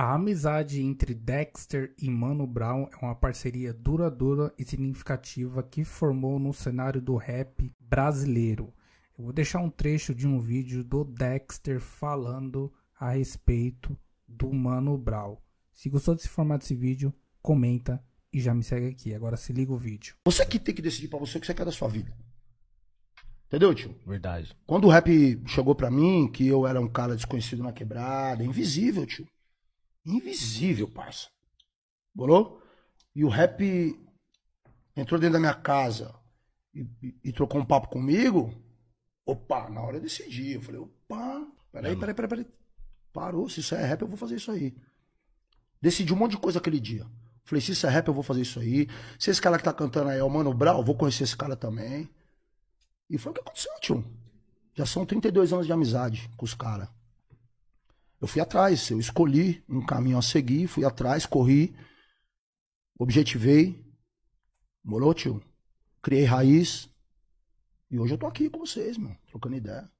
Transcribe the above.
A amizade entre Dexter e Mano Brown é uma parceria duradoura e significativa que formou no cenário do rap brasileiro. Eu vou deixar um trecho de um vídeo do Dexter falando a respeito do Mano Brown. Se gostou desse formato desse vídeo, comenta e já me segue aqui. Agora se liga o vídeo. Você que tem que decidir para você o que você quer da sua vida. Entendeu, tio? Verdade. Quando o rap chegou para mim, que eu era um cara desconhecido na quebrada, invisível, tio. Invisível, parça. Bolou? E o rap entrou dentro da minha casa e, e, e trocou um papo comigo. Opa, na hora eu decidi. Eu falei, opa, peraí, peraí, peraí, peraí. Parou, se isso é rap, eu vou fazer isso aí. Decidi um monte de coisa aquele dia. Falei, se isso é rap, eu vou fazer isso aí. Se esse cara que tá cantando aí é o Mano Brown, vou conhecer esse cara também. E foi o que aconteceu, tio. Já são 32 anos de amizade com os caras eu fui atrás, eu escolhi um caminho a seguir, fui atrás, corri, objetivei, morou, tio? Criei raiz. E hoje eu tô aqui com vocês, mano, trocando ideia.